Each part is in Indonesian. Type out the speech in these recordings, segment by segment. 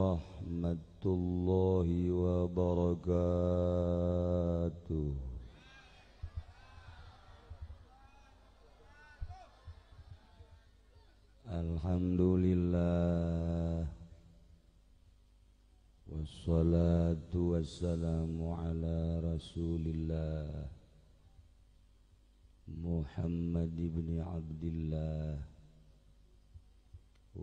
ورحمة الله وبركاته الحمد لله والصلاة والسلام على رسول الله محمد بن عبد الله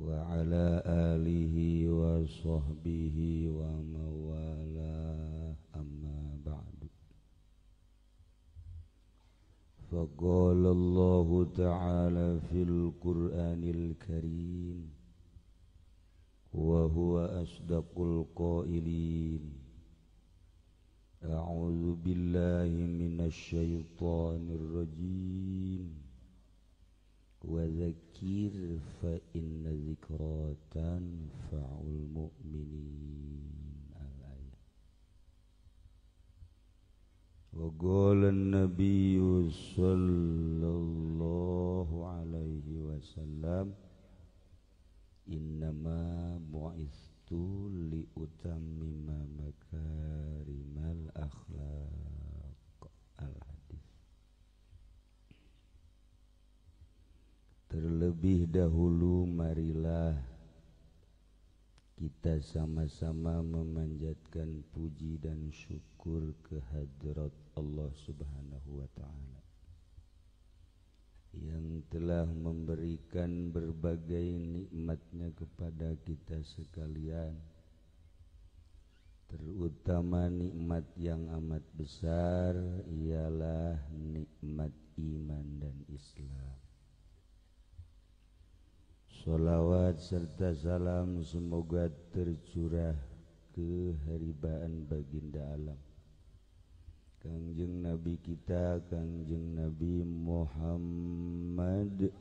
وعلى آله وصحبه وموالاه أما بعد فقال الله تعالى في القرآن الكريم وهو أصدق القائلين أعوذ بالله من الشيطان الرجيم وذكر فإن ذكرى تنفع المؤمنين الآية وقال النبي صلى الله عليه وسلم إنما بعثت لأتمم مكارم الأخلاق Terlebih dahulu marilah kita sama-sama memanjatkan puji dan syukur kehadrat Allah Subhanahu wa taala yang telah memberikan berbagai nikmatnya kepada kita sekalian terutama nikmat yang amat besar ialah nikmat iman dan Islam Salawat serta salam semoga tercurah keharibaan baginda alam Kangjeng Nabi kita Kangjeng Nabi Muhammad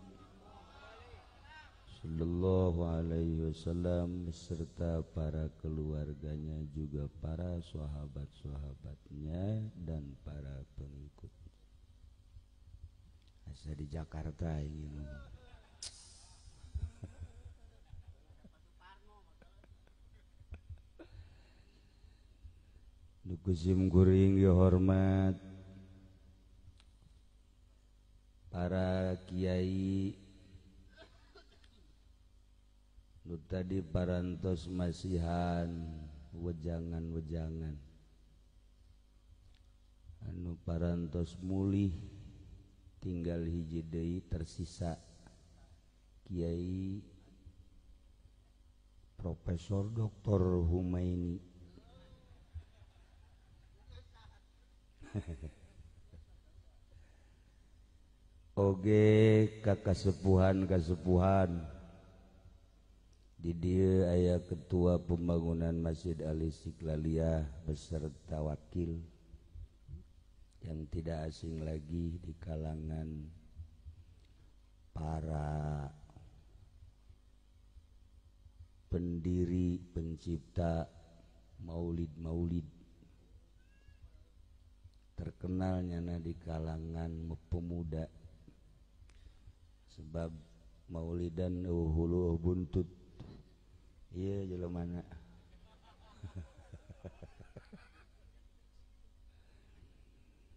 Sallallahu alaihi wasallam Serta para keluarganya juga para sahabat-sahabatnya dan para pengikut Asa di Jakarta ingin ngomong sim hormat Hai para Kyai lu tadi paras masihan wejanganwejangan anu paras mulih tinggal hijide tersisa Kyai Profesor Doktor Huma ini Oge kakak kasepuhan dia ayah ketua pembangunan Masjid Ali Istiqlaliyah beserta wakil yang tidak asing lagi di kalangan para pendiri pencipta maulid-maulid terkenalnya nah di kalangan pemuda sebab maulidan uhulu buntut iya jelo mana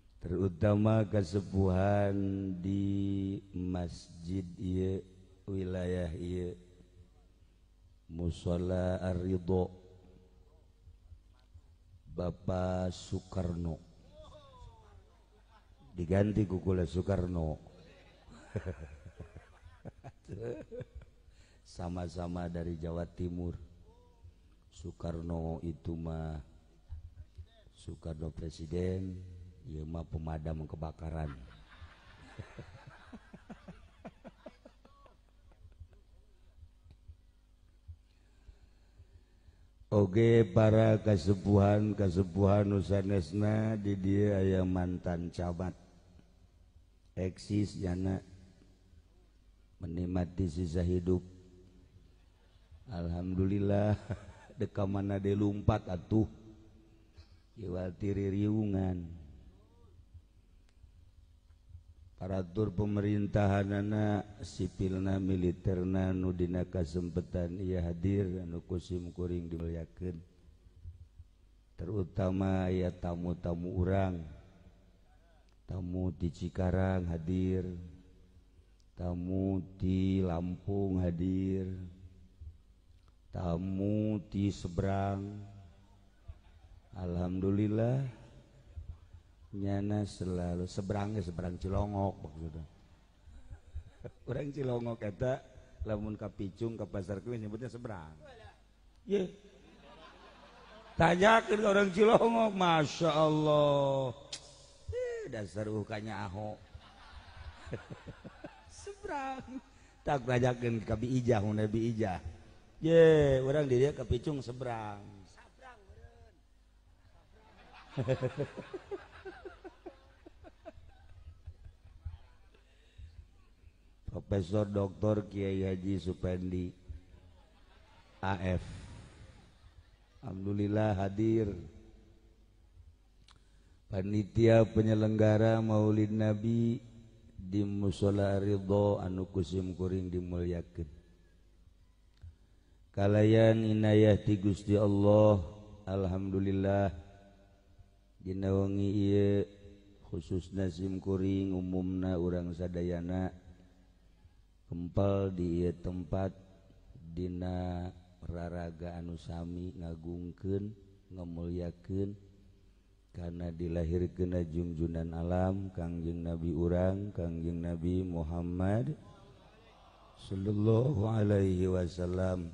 terutama kesepuhan di masjid iya wilayah iya musola Arido Bapak Soekarno diganti kukula Soekarno sama-sama dari Jawa Timur Soekarno itu mah Soekarno presiden ya mah pemadam kebakaran Oke para kesepuhan kesepuhan nusanesna di dia yang mantan camat menikmati sisa hidup Alhamdulillah deka mana dilumpat atuhwatiungan Hai paratur pemerintahan anak sipilna militerna Nudinakaempatan ia hadir dankusimkuring di terutama ya tamu-tamu orangrang yang kalau tam diikarang hadir tamu di Lampung hadir tamuti seberang Alhamdulillah nyana selalu seberang ya seberang Cilongok sudahlong lamunung ke pasar seberang tanyakin orang Cilongok Masya Allah kita dasar ukanya Ahok seberang tak rajakan kabi ijah bi ijah ye orang dia kepicung seberang Profesor doktor Kiai Haji Supendi AF Alhamdulillah hadir Niitya penyelenggara maulid nabi di mushoho anukusimkuring diuliyaken kalianyan Inayah ti Gusti Allah Alhamdulillahwangi khusus nasimkuring umumna urangsadayana Kepal diia tempat Di praraga anusami ngagungken ngomuliaken, karena dilahir kenajungjunan alam Kangjeng Nabi urang Kangjeing Nabi Muhammad Shallallahu Alaihi Wasallam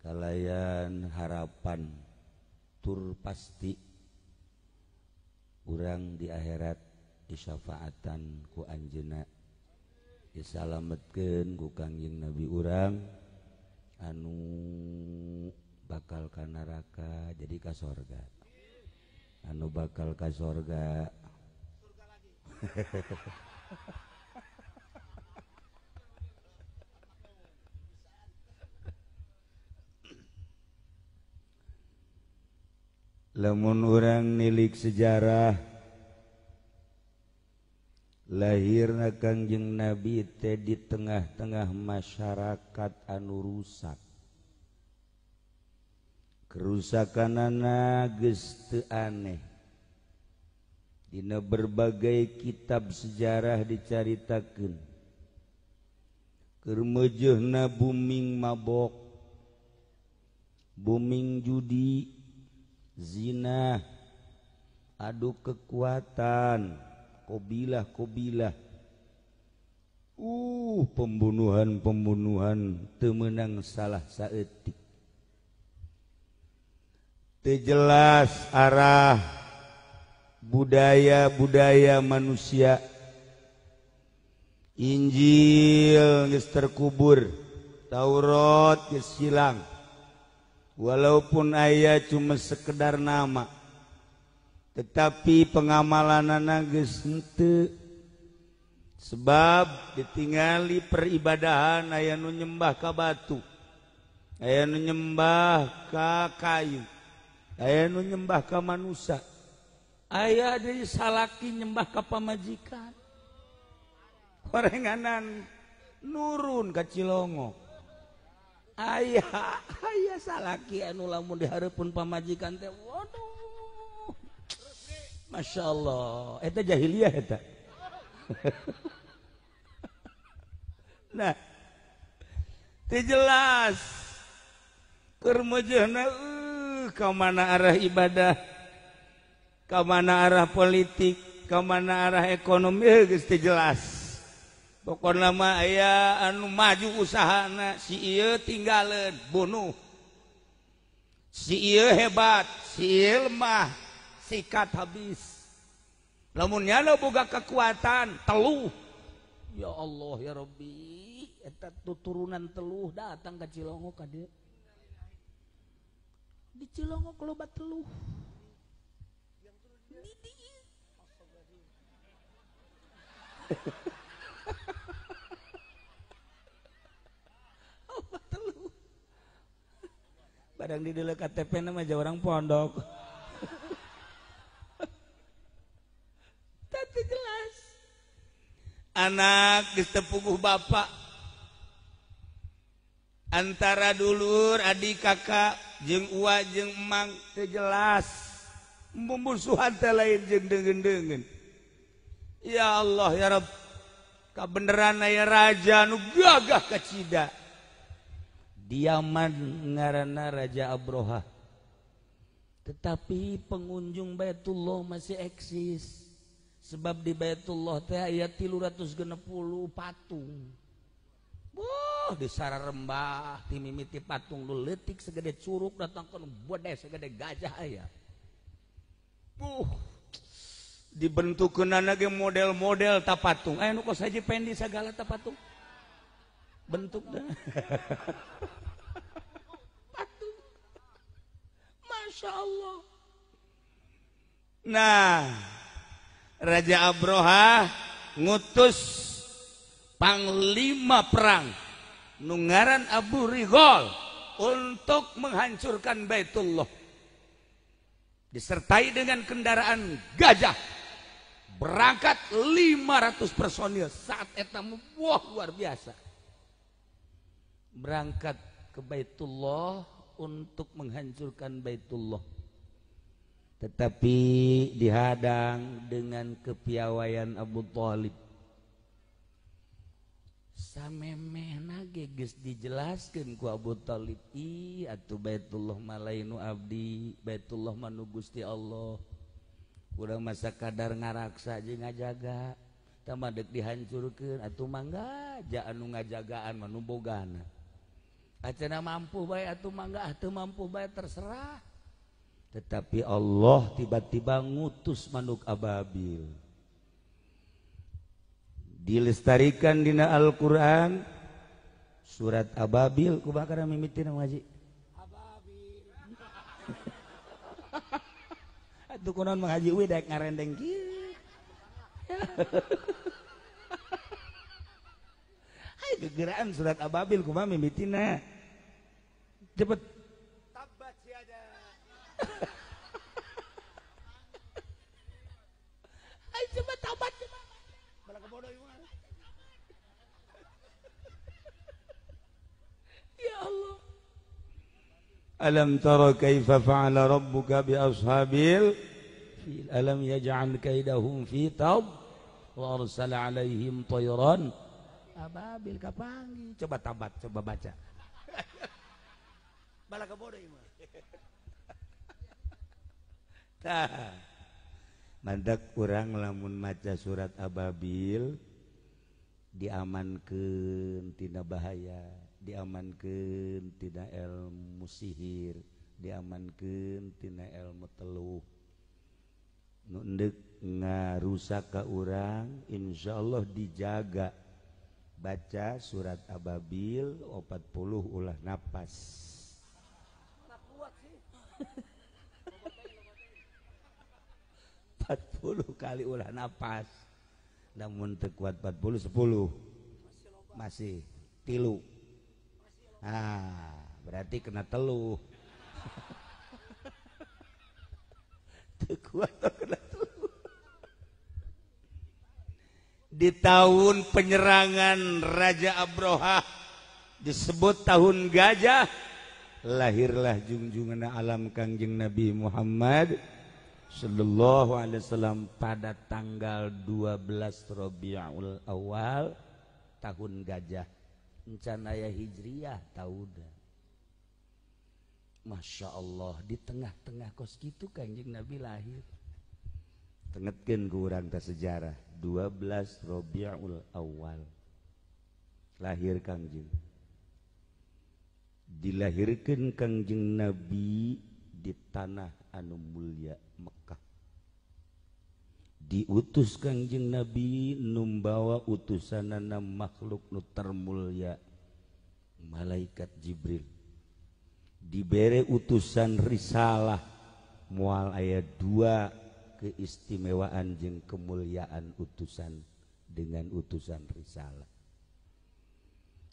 kallayan harapan tur pasti Hai kurang di akhirat disyafaatan ku An jenaksametku Ka nabi urang anung bakalkan neraka jadi kas orga anu bakal ke surga lemun orang nilik sejarah lahir na Kangjeng Nabi teh tengah-tengah masyarakat anu rusak kerusakan anakgeste aneh Hai Dina berbagai kitab sejarah diceritakankermejena booming mabok booming judi zina aduk kekuatan qbillah qbila uh pembunuhan-pembunuhan temenang salah saat itu jelas arah budaya-budaya manusia Hai Injil gestster kubur Taurat yang hilang walaupun ayah cuma sekedar nama tetapi pengamalan nages sebab ditinggali peribadahan aya menyembahkah batu aya menyembah ka kayu menyembah kam ayaah di salaki nyembah kapamajikan perengaan nurun ka kecilongo salaki an dihara pamajikan Masya Allah itu jahiliya jelas termajahana ur kemana arah ibadah kemana arah politik kemana arah ekonomi Gusti jelas Bokor nama aya anu maju usaha si tinggal bunuh si hebat simah sikat habis namunnya kekuatanteluh ya Allah ya Robturunan teluh datang gak Cilongongo Kadek di Cilongo kelobat teluh di Obat teluh Padang di KTP nama aja orang pondok. Tapi jelas. Anak ditepukuh bapak. Antara dulur, adik, kakak. wajeng manggelasmbumbuuhan lainya Allah yarab raja diaman ngaranna raja Abroha tetapi pengunjung Batullah masih eksis sebab di Baitullah ayat ti60 patung Wah, di sara rembah, di mimiti patung lu letik segede curug datang ke bodeh segede gajah ya. Buh, dibentuk ke ge model-model tapatung. patung. Eh, nu aja pendi segala tapatung Bentuk dah. patung. Masya Allah. Nah, Raja Abroha ngutus panglima perang nungaran Abu Rigol untuk menghancurkan Baitullah disertai dengan kendaraan gajah berangkat 500 personil saat etamu wah luar biasa berangkat ke Baitullah untuk menghancurkan Baitullah tetapi dihadang dengan kepiawaian Abu Talib. Sammen dijelaskan ku Abu Thlib At Baitullah malanu Abdi Baitullah mengusti Allah kurang masa kadar ngaraksa aja ngajaga dihancurkan At mangga jau ngajagaan menbo ganacara mampu baikuh mangga atuh mampu bay terserah tetapi Allah tiba-tiba ngutus manabil. dilestarikan di Alquran surat Ababil kuba karena miin wajibkunji kegeran surat Ababiltina cepet Alam tara kaifa fa'ala rabbuka bi ashabil fil alam yaj'al kaidahum fi tab wa arsala alaihim tayran ababil kapangi coba tabat coba baca balaka bodoh imah tah mandak kurang lamun maca surat ababil diamankan tina bahaya diamankan tidak ilmu sihir diamankan tina ilmu teluh nundek ngarusak ke orang insya Allah dijaga baca surat ababil 40 ulah napas empat puluh kali ulah napas namun terkuat 40 10 masih tilu ah berarti kena teluh kena teluh di tahun penyerangan Raja Abroha disebut tahun gajah lahirlah junjungan alam Kangjeng Nabi Muhammad sallallahu alaihi wasallam pada tanggal 12 Rabiul Awal tahun gajah rencanaya hijriah tauda Masya Allah di tengah-tengah kos gitu kanjeng Nabi lahir tengetkan kurang tak sejarah 12 Rabiul Awal lahir kanjeng dilahirkan kanjeng Nabi di tanah anu mulia Mekah diutus Kangjeng Nabi numbawa utusanana makhluk nu mulia malaikat Jibril diberi utusan risalah mual ayat dua keistimewaan jeng kemuliaan utusan dengan utusan risalah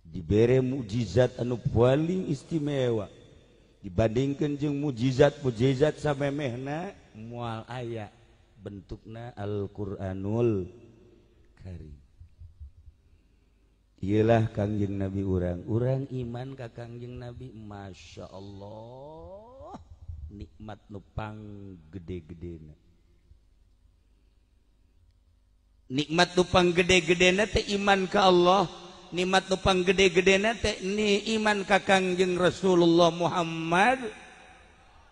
diberi mujizat anu paling istimewa dibandingkan jeng mujizat mujizat sampai mehna mual ayat kalau bentuknya Alquranul ialah Kajeng nabi urang urang iman kakangjeng nabi Masya Allah nikmat nupang gede-gedena nikmat tupang gede-gedene iman ke Allah nikmat nupang gede-gedena iman kakang jeng Rasulullah Muhammad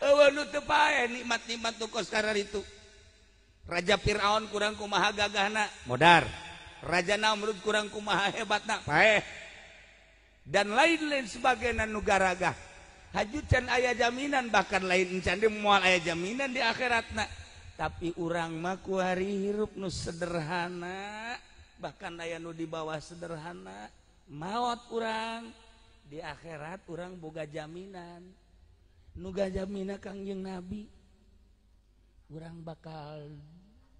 nikmat-nikmat tuh sekarang itu Raja Firaun kurang kumaha gagahna modar Raja Namrud kurang kumaha hebat nak paeh dan lain-lain sebagai nugaragah hajucan ayah jaminan bahkan lain candi mual ayah jaminan di akhirat nak tapi orang maku hari hirup nu sederhana bahkan ayah nu di bawah sederhana maut orang di akhirat orang boga jaminan kalau nugamina Ka nabi kurang bakal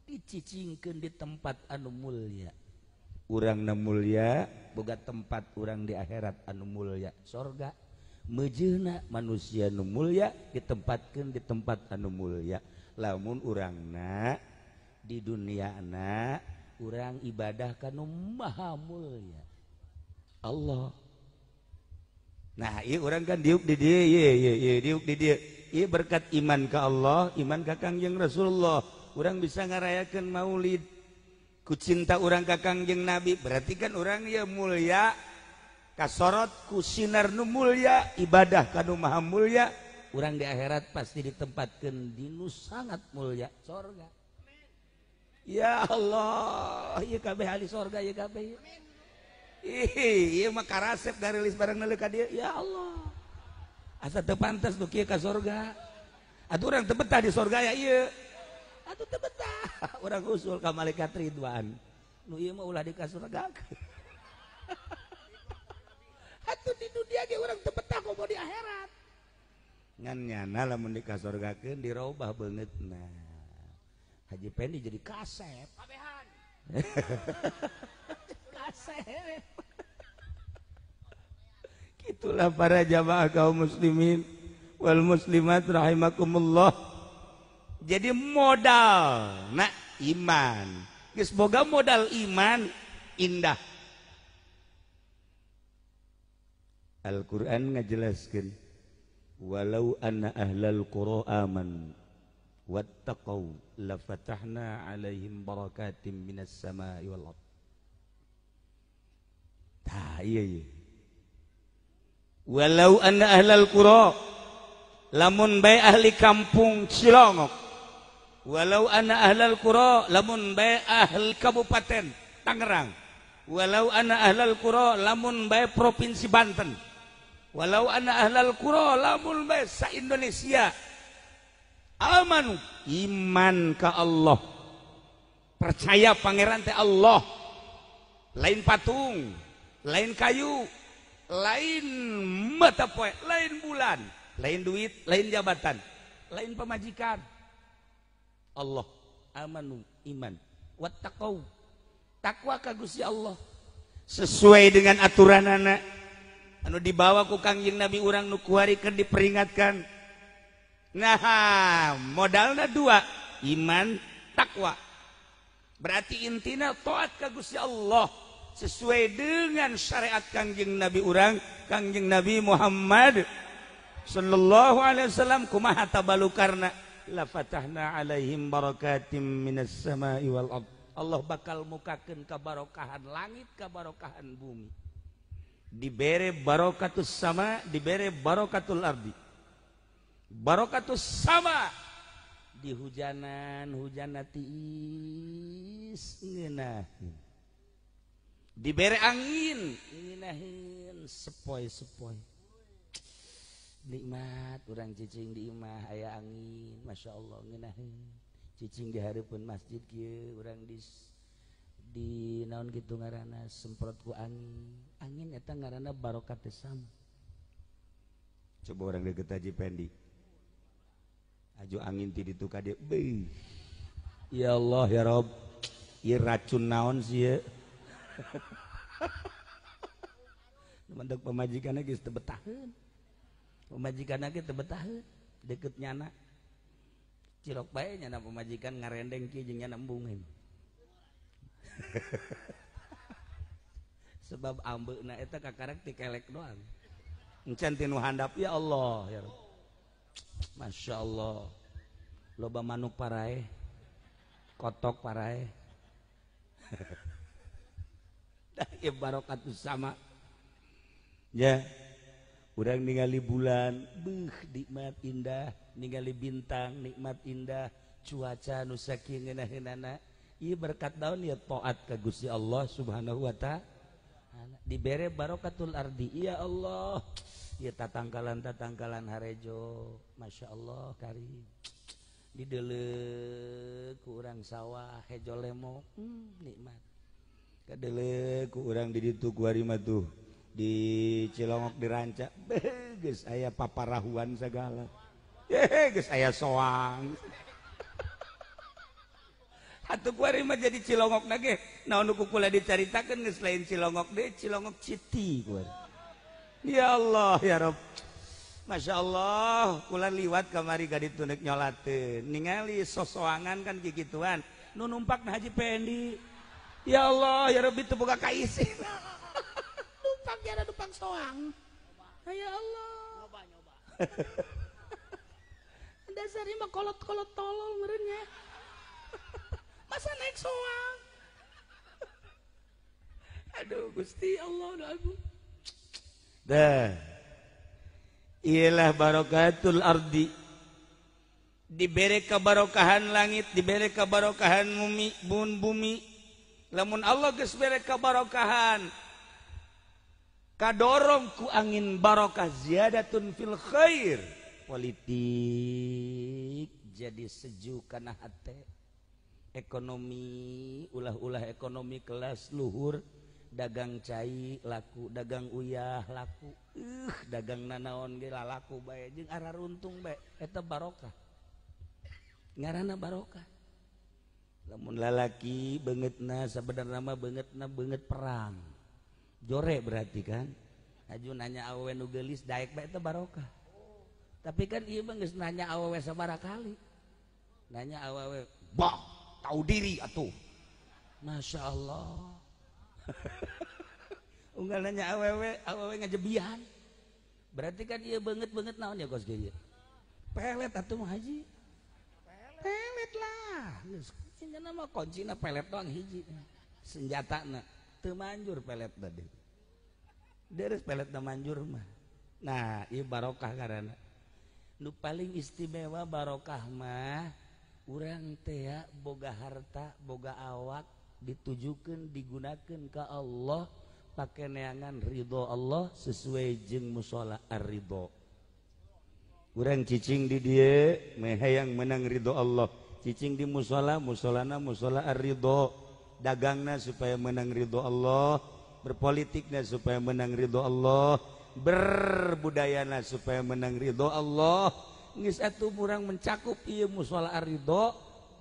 di tempat anumullia orangulliaga tempat kurang di akhirat anumulya sorga mejenak manusia numulya ditempatkan dit tempatkanulya lamun orang na di dunia na orang ibadahkan numulya Allah berkat iman ke Allah iman Kaangg yang Rasulullah kurang bisa ngarayakan Maulid kucinta orang kakangg je nabi perhatikan orang ya muya kasorot kusinar Nuullia ibadah ka maullia kurang di akhirat pasti ditempatkan Dinu sangat mulia surga ya Allah soga maka asep dari rilis barenglika dia ya Allah asa tebantas surga Aduh orang tetah di soga yatah orang usul malakat Ridwan mau digauh di dunia aja orang kok mau dikhiratga dirubah Hajidi jadi kasep he kaset Itulah para jamaah kaum muslimin wal muslimat rahimakumullah jadi modal nak iman Semoga boga modal iman indah Al-Qur'an ngajelaskeun walau anna ahlal qura aman wattaqau lafatahna alaihim barakatim minas samai wal ardh Tah iya iya. Walau anna ahlal qura lamun bae ahli kampung Cilongok. Walau anna ahlal qura lamun bae ahli kabupaten Tangerang. Walau anna ahlal qura lamun bae provinsi Banten. Walau anna ahlal qura lamun bae sa Indonesia. Amanu iman ka Allah percaya pangeran teh Allah lain patung lain kayu lain matapo lain bulan lain duit lain jabatan lain pemajikan Allah amannu iman takwa Allah sesuai dengan aturan anak anu dibawa ku Kangjing nabi urang Nuku ke diperingatkan modalnya dua Iman takwa berarti intina toat kagus ya Allah sesuai dengan syariat kang jing nabi urang kangjing nabi Muhammad Shallallahu Alaihilambal la na aaihim Allah bakal mukaken ka barokahan langit ka barokahan bumi dibere barkat sama dibere barkattul di barkat sama di hujanan hujanati is karena diberre anginpoipoi nikmat orang ccing dimahaya angin Masya Allahcing hari pun masjid orang di naon gitu ngaranah semprot ku angin datang ngaran Barokat coba orang diketajidiju angin tiya Allah ya rob racun naon ha pemajikan lagitah pemajikan lagi terbetah deketnya anak cilok baynya pemajikan rendengbungin sebab ambek itu karakterlek doang ya Allah Masya Allah loba manu para kotok parae heheha Barokat sama ya kurang ningali bulanh nikmat indahgali bintang nikmat indah cuaca nusakin berkat tahun yaat ke Gui Allah subhanahu Wata' diberre barokatul Ararddi ya Allah ya takngkalanngkalan Harejo Masya Allah Karim didele kurang sawah ejo lemo hmm, nikmat kurang diguuh di Cilongok dirancakges aya paparahuan segala aya soang jadi cilongok na na dicerita lain cilongok deh Cilong citi Allah ya Masya Allahkula liwat kamari ga di tunk nyolate ningali sosoangan kan gigian nun umpak na haji pendi Ya Allah ya Rob itu buka kaih so Allahtt tolongnya nauh Gusti Allah iyalah Baro gatul Ardi diberre ka baro kahan langit diberre ka baro kahan mumi bun bumi perlu namun Allah ges kehan ka dorongku angin barooka ziadaun fil Khir politik jadi sejuk karenahati ekonomi ulah-ulah ekonomi kelas luhur dagang cair laku dagang uyah laku euh, dagang nanaon gila laku bay arah runtungeta barkah ngaranana barkah namun lalaki banget nah sebenarnya nama banget nah banget perang jore berarti kan Aju nanya awewe nu gelis daek bae teh barokah. Tapi kan iya mah nanya awewe sabaraha kali. Nanya awewe, "Bah, tahu diri atuh." Masya Allah. Unggal nanya awewe, awewe ngajebian. Berarti kan iya banget-banget naon ya kos kieu. Pelet atuh mah haji. Pelet lah. penjatajur peletlet okah karena lu paling istimewa barokah mah urana Boga harta boga awak ditujukan digunakan ke Allah pakai neangan Ridho Allah sesuai jeng musholabo kurangcing didier Mehe yang menang ridho Allah cing di musho mu musho Ridho dagangnya supaya menang Ridho Allah berpolitiknya supaya menang Ridho Allah berbudayana supaya menang Ridho Allah itu kurang mencakup musho Ridho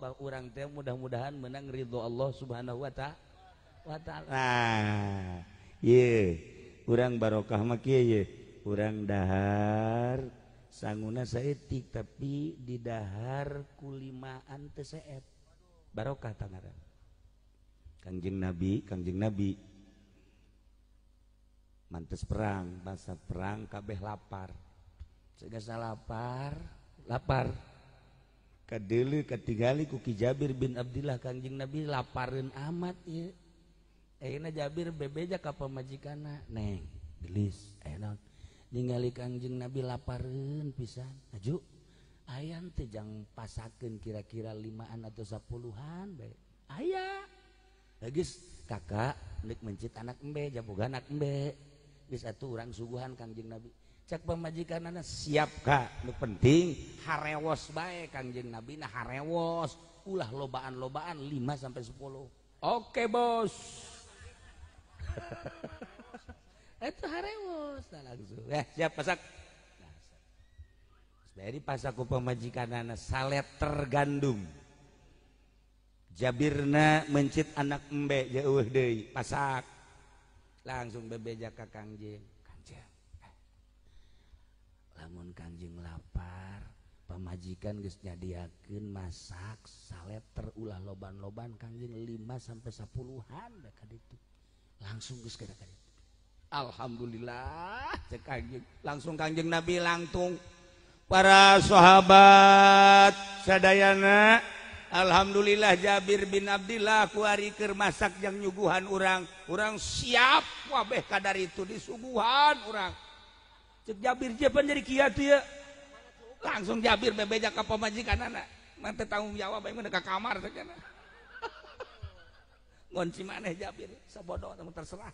orang mudah-mudahan menang Ridho Allah subhanahu Wata'ala Wa Ta'ala kurang barokahmak kurang dahar sangun sayaik tapi diar kulimaantf Barokah Tangerran Kanjing nabi Kanjing nabi mantes perang bahasa perang kabeh lapar segesa lapar lapardiriki Jabir bin Abdulillah Kanjing Nabi laparin amatak Jabir bebe kap majikan neng gellis enak kita kalau Kangjeing nabi laparen pisanju ayam tejang pasken kira-kira 5an atau sapulan baik ayaah lagigis Kakaklik mencit anakmbe jauh ganak Mmbe bisa kurang subuhan Kangjing nabi Cak pemajikan anak siap Kak lu penting harewos baik Kangjeing nabi nahharewos ulah lobaan-lobaan 5-10 Oke bos haha Itu harewos. Nah, langsung. Ya, siap pasak. Nah, pas pasaku pemajikan anak salet tergandung, Jabirna mencit anak embe jauh deh pasak. Langsung bebeja ke kangjeng. Kangjeng. Langun eh. Lamun kangjeng lapar, pemajikan guys diakin masak salet terulah loban-loban kangjeng lima sampai sepuluhan dekat itu. Langsung guys kira itu Alhamdulillah kanjeng langsung Kanjeng Nabi langtung para sahabat sadayana Alhamdulillah Jabir bin Abdullah ker masak yang nyuguhan orang orang siap wabeh kadar itu disuguhan orang cek Jabir Japan jadi kiat dia, langsung Jabir bebejak ke pemajikan anak mantep tanggung jawab yang ke kamar saja ngonci mana Jabir sebodoh terserah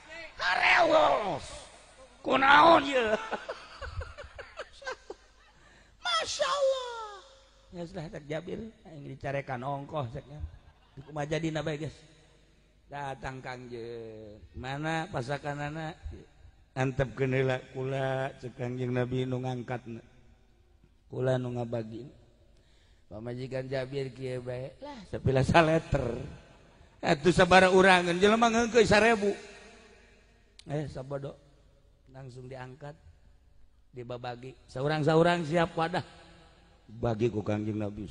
naonya Allah takbil yang dicarekan ongkoh jadi naangkan mana pasakan anak p keela kula cegangjingng nabi nu ngangkat na kula no nga bagi pamajikan jabirlah se letter itu eh, sabara urangan je ngangngka sa rebu Eh, langsung diangkat ditibabagi seorang-sarang siapa pada bagiku ka nabi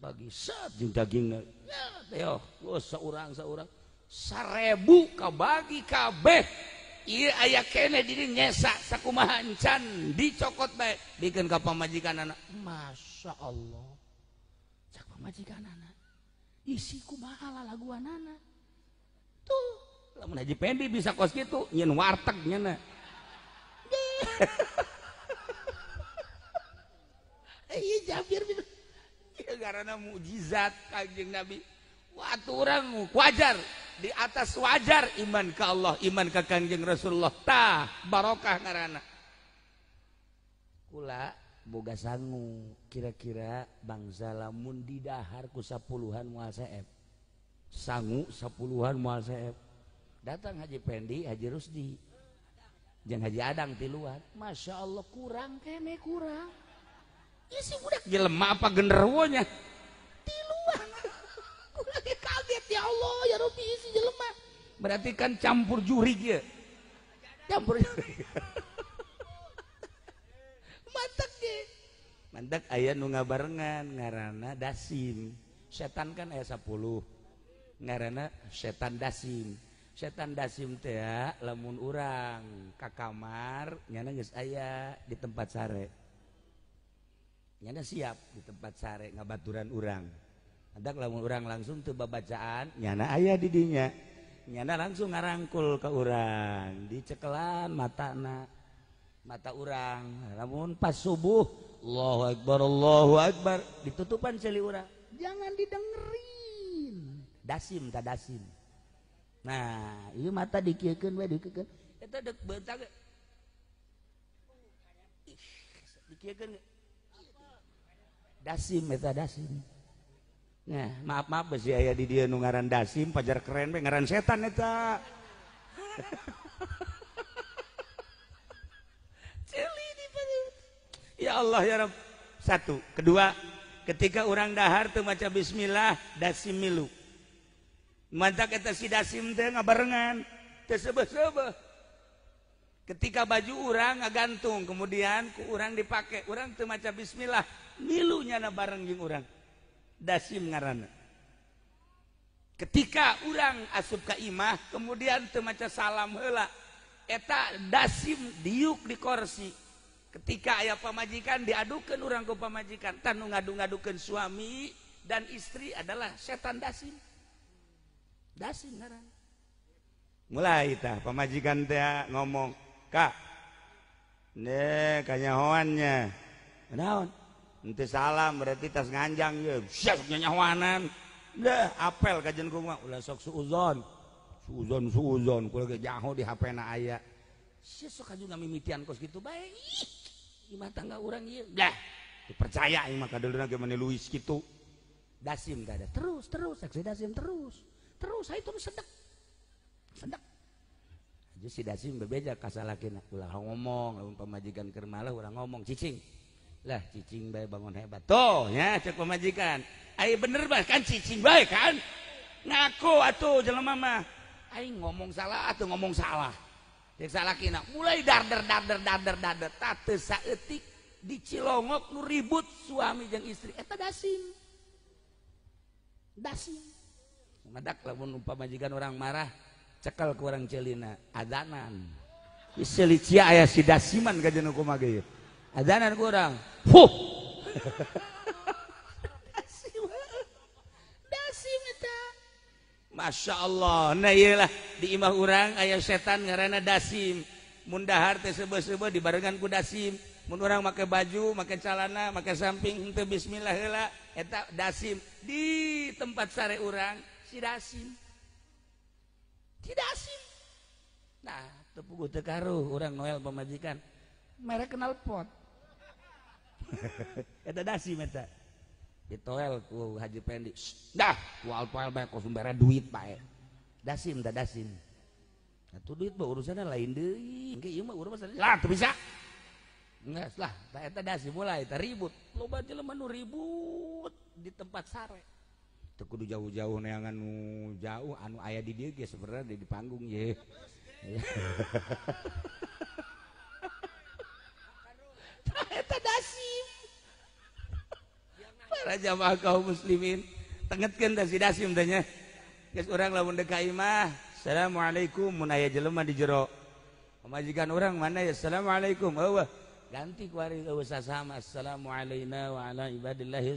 bagi sa bagi kabeh aya nyekuhancan dicokot diken kap majikan anak Masya Allah majikan anak isiku bakhala lagu na tuh bisa ko muzaje nabi waktu orangmu wajar di atas wajar imankah Allah iman ke Kanjeng Rasulullah ta Barokahana pula boga sanggung kira-kira bangzalamundndidah Harku se 10uhan muahassef sanggu sepuluhan muahasep datang Haji Pendi Haji Rusdi jeng Haji Adang di luar, Masya Allah kurang keme kurang ya si budak jelema apa genderwonya di luar, kurang kaget ya Allah ya Rabbi si jelema berarti kan campur juri ya campur juri mantek ya mantek ayah nunga barengan ngarana dasim setan kan ayah 10 ngarana setan dasim kalau setan das lemun orangrang Kakamarnya aya di tempat sarenya ada siap di tempat sare nga baturan urang ada lamun orang langsung tuh bacaan nyana ayah didinya nyana langsung ngarangkul kerang dicekelan matana mata urang namun pas subuh akbarallahu Akbar ditutupan celirang jangan didenin dasim Nah ini mata dikiken dasim meta dasim nah maaf maaf besi ayah di dia nungaran dasim pajar keren be ngaran setan eta ya Allah ya Rabb satu kedua ketika orang dahar tuh maca bismillah dasim milu ketika baju orang nga gantung kemudian ke orangrang dipakai orang cummaca Bismillah milunya na bareng orangrang ketika orang asub Kaimah kemudian cummaca salam helak etak dasim diuk di korsi ketika aya pemajikan diadukan orang ke pemajikan tanung ngaung- ngaduukan suami dan istri adalah setan dasim dasim ngaran mulai tah pemajikan teh ngomong kak ne kanyahoannya naon nanti salam berarti tas nganjang ya siap nyanyahoanan dah apel kajian kuma ulah sok suuzon suuzon suuzon kula ge jaho di HP na aya sia sok aja mimitian kos gitu bae di mata tangga orang ieu dah dipercaya yang mah kaduluna ge mane Luis gitu dasim ada terus terus saksi dasim terus terus saya terus sedek sedek aja si dasim berbeda kasalakin ulah ngomong lamun pemajikan keur ulah ngomong cicing lah cicing baik bangun hebat tuh ya cek pemajikan ayo bener bae kan cicing baik kan ngaku atuh jalan mama ayo ngomong salah atuh ngomong salah cek kina mulai darder darder darder darder tate saeutik dicilongok nu ribut suami dan istri eta dasim dasim kalau Madaklah pun uppa majikan orang marah cekal kurang Cellina adanan aya siimannan kurang Masya Allahlah diam orang ayah setanngerrena dasim munda hart sebe-seebe dibarennganku dasim men make baju make jalanna maka samping untuk bismillah hela etak dasim di tempat sare u kita tidak asin tidak asin nah tepuk gue tekaruh orang Noel pemajikan merek kenal pot eta dasi meta ditoel ku Haji Pendi dah ku alpoel banyak ku sumbera duit pak, tidak asin, tidak asin, nah, itu duit mah urusannya lain deh, enggak iya mah urusan lah tuh bisa enggak lah tak eta dasi mulai terribut, ribut baca jelema menu ribut di tempat sare kalaudu jauh-jauh naanganmu jauh anu ayaah di panggungmaah kaum musliminmahsalamualaikumayaman di jero memajkan orang mana yasalamualaikum bahwa ganti usah samasalamuai walaillahi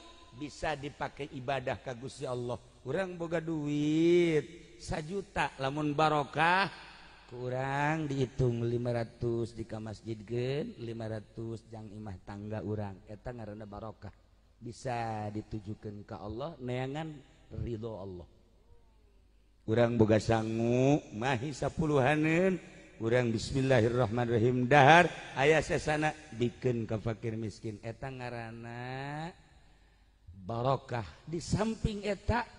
kalau bisa dipakai ibadah kagusi Allah kurang boga duit sajuta lamun Barokah kurang dihitung 500 di kamas jidgen 500 jangan imah tangga urang etang ngaranana Barokah bisa ditujukan ke Allah neangan Ridho Allah kurang boga sanggu mahi sapuluhanan kurang Bismillahirrohmanrohimdarhar ayah sesana bikin ke fakir miskin etang ngaranana barokah di samping etak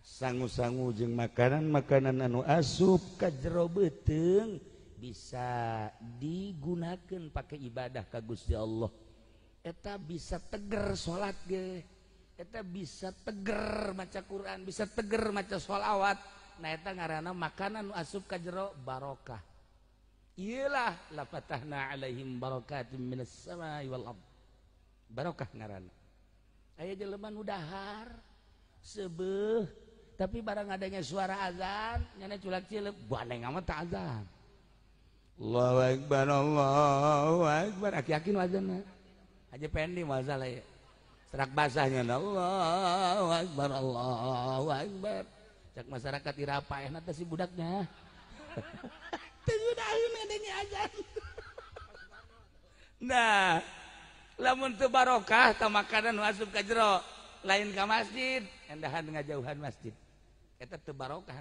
sanggu-sanggu ujung makanan makanan anu asub ka jero beteng bisa digunakan pakai ibadah kagusnya Allaheta bisa teger salat ge bisa teger maca Quran bisa teger maca sholawat naheta ngaran makanan as jero barokah Ilah laaihim Barokah ngaran ayah jeleman mudahar sebeh tapi barang adanya suara azan nyana culak cilek yang amat tak azan Allahu akbar Allahu akbar aki yakin wazanna aja pendi masalah ya serak basahnya Allahu akbar Allahu akbar cak masyarakat irapa enak si budaknya teu dahulu adanya azan nah untuk barokah makanan masukro lain ke masjid jauhan masjidokah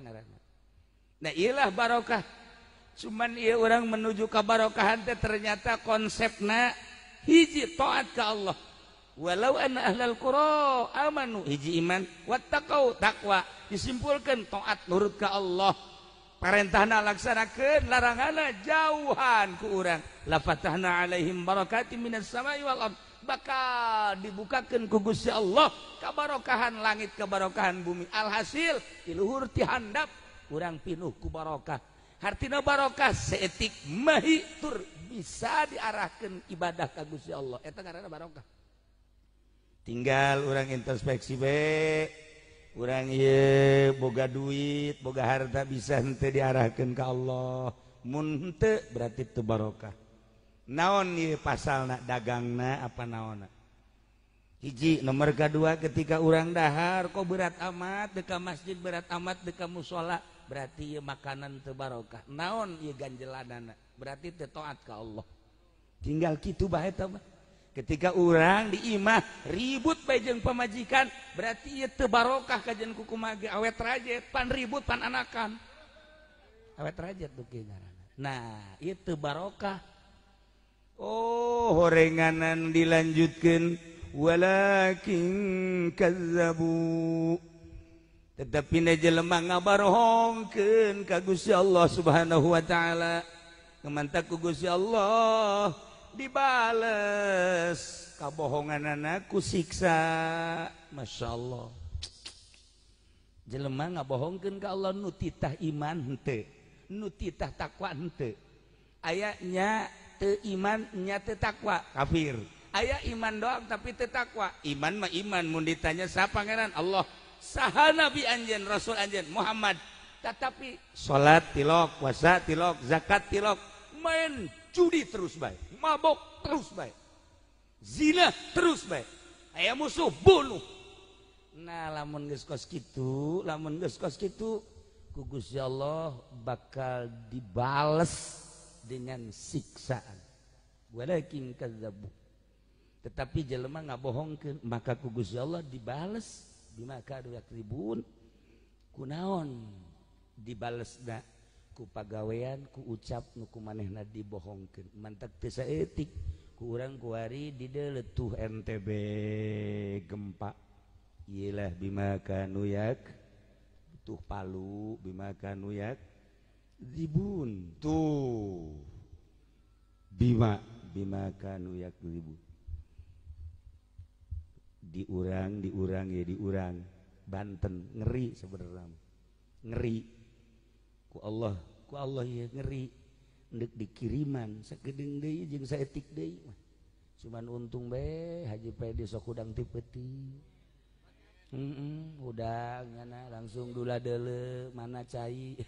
ilah barokah cuman ia orang menuju ka barokah hanta ternyata konsep na hij toat ke Allah walaual Quwa disimpulkan toat nurut ke Allah perinttahna alakksana kelarangan jauhan ku urang aihimokati bak dibukakan kugusi Allah kebarokahan langit kebarokahan bumi al-hasil diluhurti handap kurang pinuh ku barkah hart barokahtiktur bisa diarahkan ibadah kagusi Allah karenaokah tinggal orang introspeksi baik kurang boga duit boga hargaa bisa ente diarahkan ke Allah munte berarti itu barokah naon nih pasal dagang apa naji nomor kedua ketika urang dahar kau berat amat dekah masjid berat amat de kamu musholat berarti makanan tebarokah naon ganjelana berarti tetoatkah Allah tinggal kita banget ketika urang diimat ribut paje pemajikan berarti itu barokah kajan kuku awet raja panribu pananakan awet rajat Nah itu barokah Oh horenganan dilanjutkanwalazabuda jelemah ngabarhongken kagusya Allah subhanahu Wa ta'ala keanttah kugus ya Allah dibaes kabohongan anakku siksa Masya Allah jelemah ngabohongken kalau Allah nuttah imante nuttah takante ayanya yang E, imannya tetaqwa kafir aya iman doang tapi tetaqwa iman imanmund ditanya saya Pangeran Allah sahanabi Anjin Rasul Anjin Muhammad tapi salat puasa zakat main judi terus baik mabok terus zina terus baik aya musuh bu kugus Ya Allah bakal dibales dengan siksaan wa tetapi jelemah nggak bohongkan maka kugu Jawa dibales di maka 200 ribu kunaon dibalesnda ku pagaweian ku ucap nuku manehna dibohongkan mantap desa etik kurang kuari die letuh NTB gempaialah Bi maka nuyak tuh Palu bi maka nuyak dibun bimak diurang diurang ya dirang Banten ngeri seberram ngeri kok Allah Allah ya ngeri di kiriman seing et cuman untung Haji udah langsung dulule mana cair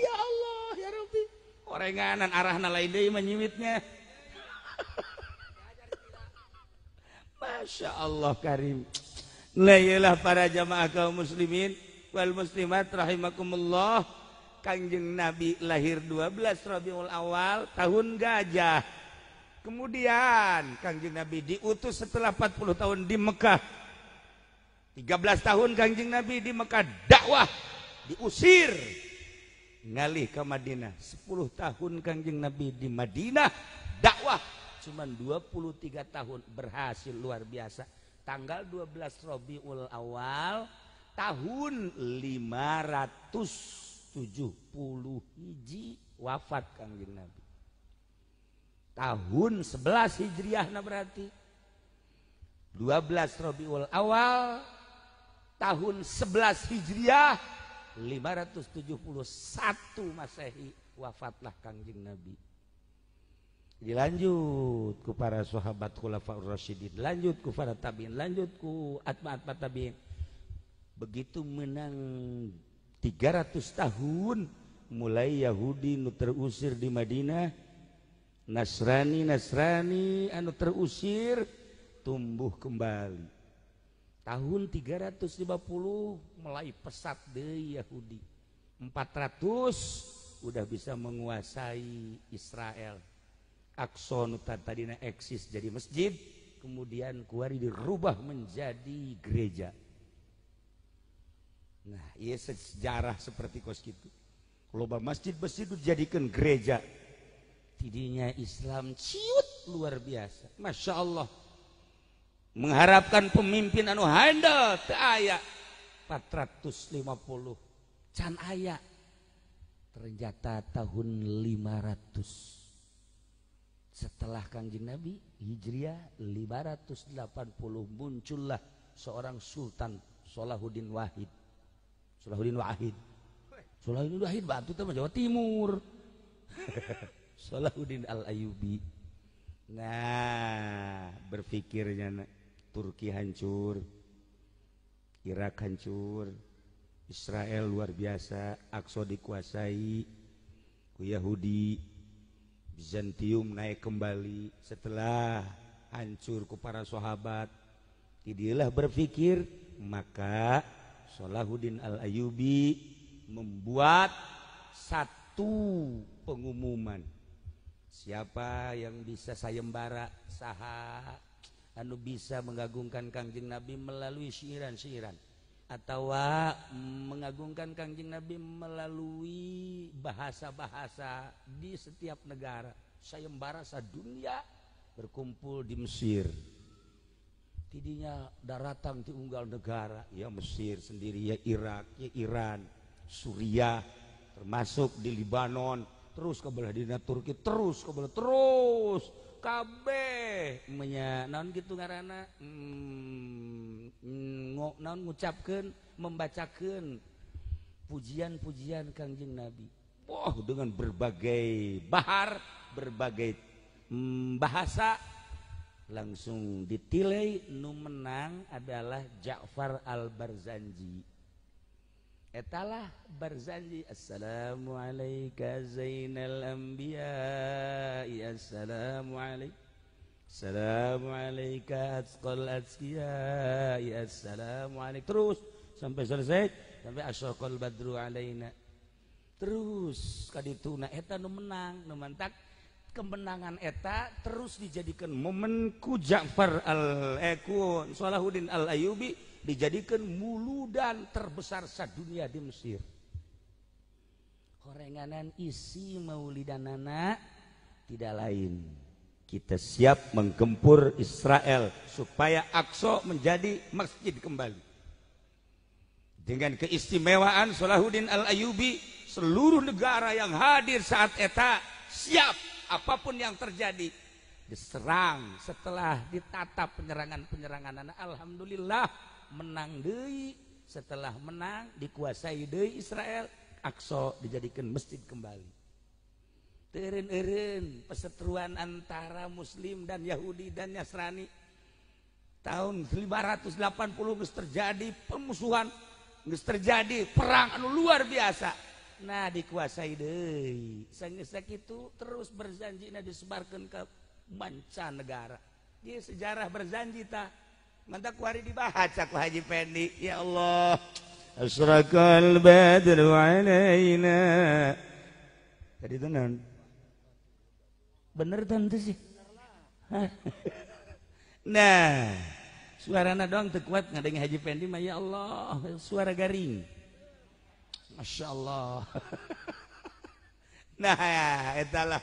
ya Allah ya Rabbi orenganan arah lain deui menyimitnya. menyimitnya Masya Allah Karim Layalah para jamaah kaum muslimin wal muslimat rahimakumullah Kanjeng Nabi lahir 12 Rabiul Awal tahun gajah. Kemudian Kanjeng Nabi diutus setelah 40 tahun di Mekah. 13 tahun Kanjeng Nabi di Mekah dakwah diusir ngalih ke Madinah 10 tahun Kangjeng Nabi di Madinah dakwah cuman 23 tahun berhasil luar biasa tanggal 12 Robiul Awal tahun 570 hiji wafat Kangjeng Nabi tahun 11 Hijriah nah berarti 12 Robiul Awal tahun 11 Hijriah 571 Masehi wafatlah Kangjeng Nabi. Dilanjut ku para sahabat Khulafaur Rasyidin, lanjut ku para tabi'in, lanjut ku atma-atma tabi'in. Begitu menang 300 tahun mulai Yahudi nu terusir di Madinah, Nasrani Nasrani anu terusir tumbuh kembali tahun 350 mulai pesat deh Yahudi 400 udah bisa menguasai Israel Akson tadina eksis jadi masjid kemudian kuari dirubah menjadi gereja nah iya sejarah seperti kos gitu loba masjid-masjid dijadikan gereja tidinya Islam ciut luar biasa Masya Allah mengharapkan pemimpin anu handal teu aya 450 can aya ternyata tahun 500 setelah kanjeng Nabi Hijriah 580 muncullah seorang sultan Salahuddin Wahid Salahuddin Wahid Salahuddin Wahid Bantu teman Jawa Timur Salahuddin Al Ayubi nah berpikirnya nah. Turki hancur Irak hancur Israel luar biasa Aksa dikuasai ku Yahudi Bizantium naik kembali setelah hancur ku para sahabat tidaklah berpikir maka Salahuddin Al-Ayubi membuat satu pengumuman siapa yang bisa sayembara saha anu bisa mengagungkan Kangjeng Nabi melalui syiran syiran atau ah, mengagungkan Kangjeng Nabi melalui bahasa-bahasa di setiap negara sayembara dunia berkumpul di Mesir tidinya daratan di unggal negara ya Mesir sendiri ya Irak ya Iran Suriah termasuk di Libanon terus ke belah Turki terus ke belah terus kabeh menya naon gitu ngarana hmm, ngo, naon ngucapkan membacakan pujian-pujian kangjeng Nabi Wah dengan berbagai bahar berbagai hmm, bahasa langsung ditilai nu menang adalah Ja'far al-Barzanji Etalah berjanji Assalamualaikum Zainal Anbiya Assalamualaikum Assalamualaikum Atqal Atqiya Assalamualaikum Terus sampai selesai Sampai asyqal badru alaina Terus kadituna Eta nu menang nu mantak kemenangan eta terus dijadikan momen ku Ja'far al-Ekun Salahuddin al-Ayubi dijadikan mulu dan terbesar dunia di Mesir korenganan isi maulidan anak tidak lain kita siap menggempur Israel supaya Aqsa menjadi masjid kembali dengan keistimewaan Salahuddin Al-Ayubi seluruh negara yang hadir saat eta siap apapun yang terjadi diserang setelah ditata penyerangan-penyerangan anak Alhamdulillah menang Dei setelah menang dikuasai Dei Israel Akso dijadikan masjid kembali terin-erin peseteruan antara Muslim dan Yahudi dan Nasrani tahun 580 gus terjadi permusuhan gus terjadi perang anu luar biasa nah dikuasai Dei sangesa itu terus berjanji nah disebarkan ke mancanegara dia sejarah berjanji tak Man kuari dibahahat hajipenddi ya Allah bener nah suarana dong tak kuat ngadenng hajipenddi may Allah suara garing Masya Allah nahtalah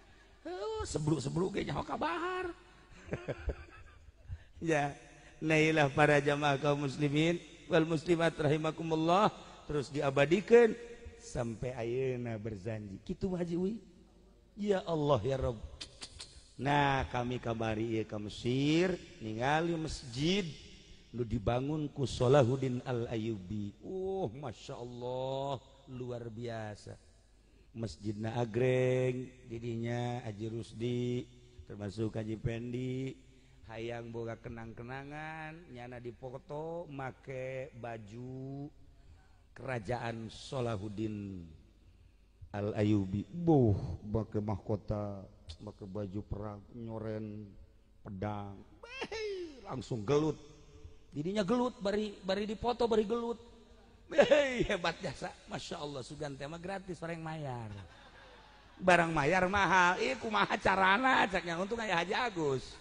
buru-nya ka ya Nailah para jamaah kaum muslimin Wal muslimat rahimakumullah terus diabadikan sampai ayeuna berzanji gitu majiwi ya Allah ya Nah kami kamari kamu Mesirning massjid lu dibangunkusholahuddin alayubi uh Masya Allah luar biasa masjidna agreng didinya Aji Rusdi termasuk Haji Pendi hayang boga kenang-kenangan nyana dipoto make baju kerajaan Salahuddin Al Ayubi buh make mahkota make baju perang nyoren pedang langsung gelut didinya gelut bari bari dipoto bari gelut Hei, hebat jasa Masya Allah Sugan tema gratis orang mayar barang mayar mahal Ih kumaha carana caknya untung ayah Haji Agus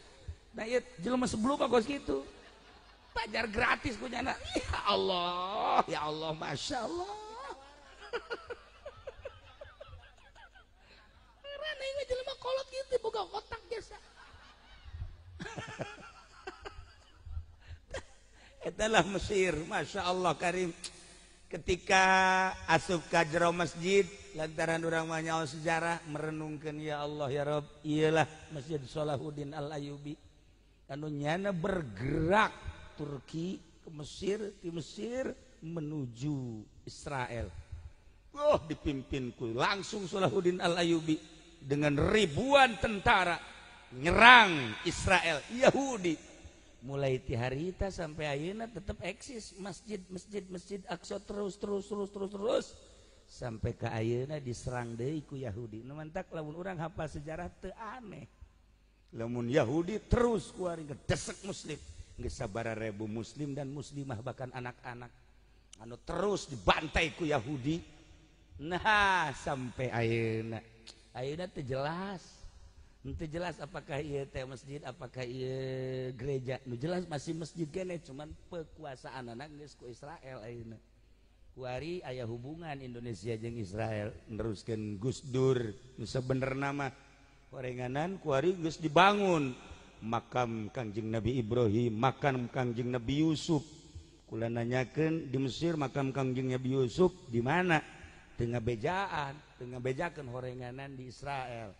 nah iya jelma sebelum kok gitu pajar gratis punya anak ya Allah ya Allah Masya Allah karena ini jelma kolot gitu buka otak jasa itulah Mesir Masya Allah Karim ketika ke jero masjid lantaran orang orangrangnya sejarah merenungkan ya Allah ya Rob ialah masjid Salahuddin al-ayubi anu nyana bergerak Turki ke Mesir di Mesir menuju Israel Oh dipimpinku langsung Salahuddin al-ayubi dengan ribuan tentara nyerang Israel Yahudi mulai ti harita sampai aunat tetap eksis masjid masjid masjid Aqsa terus terus terus terus terus sampai ke airuna diserang dariku Yahudi me mantak lamun oranghafpa sejarah aneh namunmun Yahudi terus keluar ngedesek muslimabar rebu muslim dan muslimah bahkan anak-anak anu terus dibanntaiku Yahudi nah sampai airakt tuh jelas kalau jelas apa masjid Apakah gereja jelas masih mesjid gene cuman pekuasaan nangisku Israelari ayah hubungan Indonesia je Israel teruskan Gus Dur bener namanganan kuari Gus dibangun makam Kangjing Nabi Ibrohim makam Kangjing Nabi Yusufkula nanyakan di Mesir makam Kajing Nabi Yusuf di manatengah bejaan tengah bekan honganan di Israel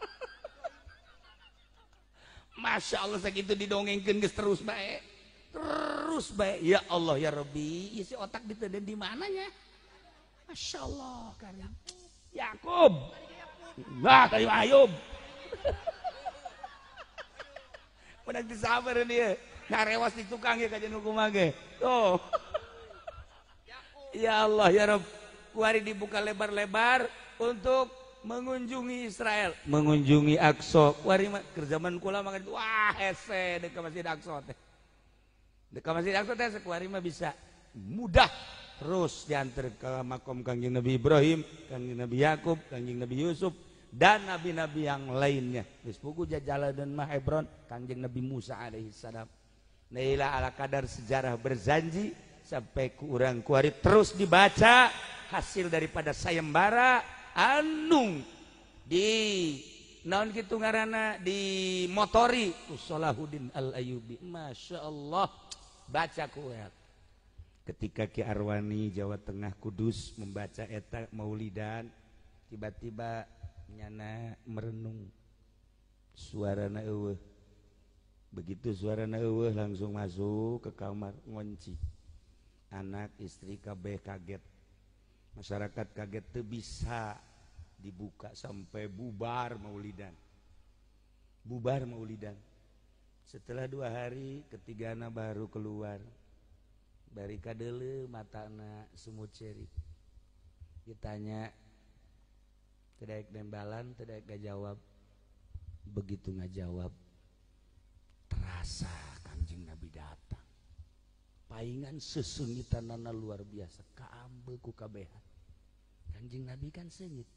Masya Allah segitu didongengkan terus baik terus baik ya Allah ya Rabbi isi otak gitu dan di mananya Masya Allah karya Yakub nah tadi Ayub menang disabar dia nah rewas di tukang ya kajian hukum lagi oh ya Allah ya Rabbi kuari dibuka lebar-lebar untuk mengunjungi Israel mengunjungi Aqsa wari kerjaman kula mah kan, wah hese deka Masjid Aqsa teh Deka Masjid Aqsa teh sekuari mah bisa mudah terus diantar ke makom Kanjeng Nabi Ibrahim Kanjeng Nabi Yakub Kanjeng Nabi Yusuf dan nabi-nabi yang lainnya geus pugu jajala dan mah Hebron Kanjeng Nabi Musa alaihi salam Naila ala kadar sejarah berjanji sampai ku urang kuari terus dibaca hasil daripada sayembara anu di naon gitu ngarana di motori Salahuddin Al ayubi Masya Allah baca kuat ketika Ki Arwani Jawa Tengah Kudus membaca eta maulidan tiba-tiba nyana merenung suara naewe begitu suara naewe langsung masuk ke kamar ngonci anak istri kabeh kaget masyarakat kaget tuh bisa dibuka sampai bubar maulidan bubar maulidan setelah dua hari ketiga anak baru keluar dari kadele mata anak semut ceri ditanya tidak nembalan tidak gak jawab begitu nggak jawab terasa paingan sesungitan nana luar biasa kaambil ku kabehan kanjeng nabi kan sengit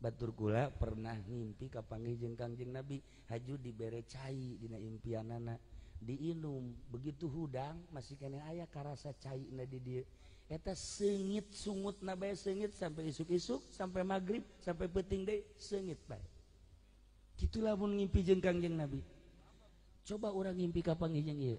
batur gula pernah ngimpi kapanggil jeng kanjeng nabi haju dibere cai dina impian nana diinum begitu hudang masih kena ayah karasa cai nadi dia eta sengit sungut nabe sengit sampai isuk-isuk sampai maghrib sampai peting deh sengit baik Itulah pun ngimpi jeng kanjeng nabi coba orang ngimpi kapan jeng iya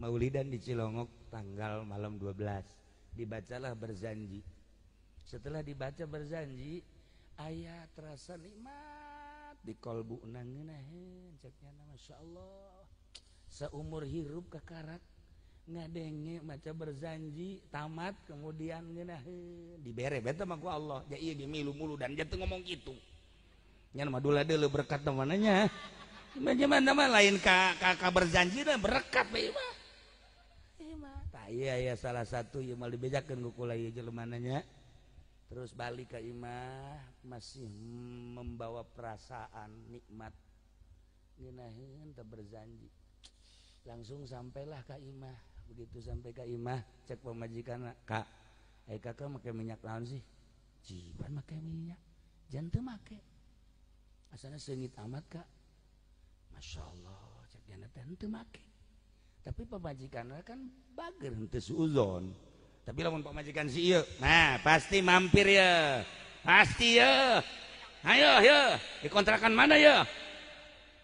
Maulidan di Cilongok tanggal malam 12 dibacalah berjanji setelah dibaca berjanji ayah terasa nikmat di kolbu nangenahen ceknya nama Masya Allah seumur hirup kekarat ngadenge baca berjanji tamat kemudian ngenahen dibere bete maku Allah ya iya gemilu mulu dan jatuh ngomong gitu nyan madula dulu berkat temanannya Bagaimana lain kakak berjanji dan berkat bayi mah iya ya salah satu yang mau dibejakan kukula iya jelemananya terus balik ke imah masih membawa perasaan nikmat ginahin tak berjanji langsung sampailah ke imah begitu sampai ke imah cek pemajikan kak eh kakak pakai minyak naon sih jiban pakai minyak jantung pakai asalnya sengit amat kak masya Allah cek jantan teu tapi pemajikan kan bager henteu uzon tapi lamun pemajikan si ieu nah pasti mampir ya pasti ya ayo ya dikontrakan mana ya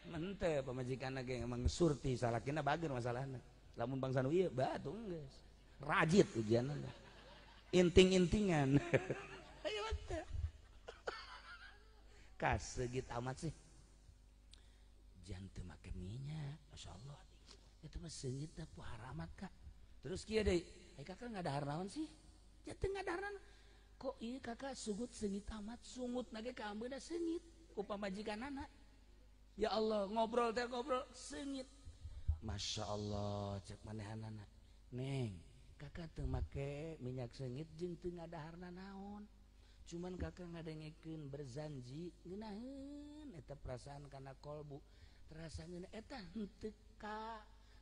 mente pemajikan lagi emang surti salah kena bager masalahnya lamun bangsa nu ieu batu geus rajit ujian inting-intingan ayo kas kasegit amat sih jangan make minyak masya Allah mat Ka teruskak sih kok kakak sunutsengit amat sunmut na kamu udah sengit upa majikan anak ya Allah ngobrol dia ngobrol sengit Masya Allah cek manhan neng kakak tuh make minyak sengittunghana naon cuman kakak nga dengekin berzanji perasaan karena qolbu terasa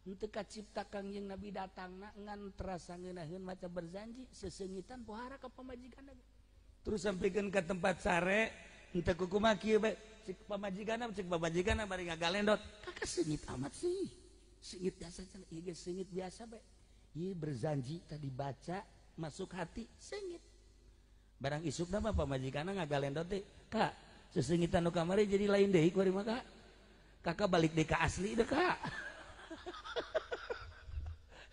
kalau cipta Kaj nabi datangngan terasanngen maca berzanji sesengitan pohara ke pemaji kan terus sampaikan ke tempat sarekujijikakgitgit berzanji tadi dibaca masuk hati sengit barang isuk nama pemaji kangal Kaengitan jadi lain de Kakak balik deka asli de Ka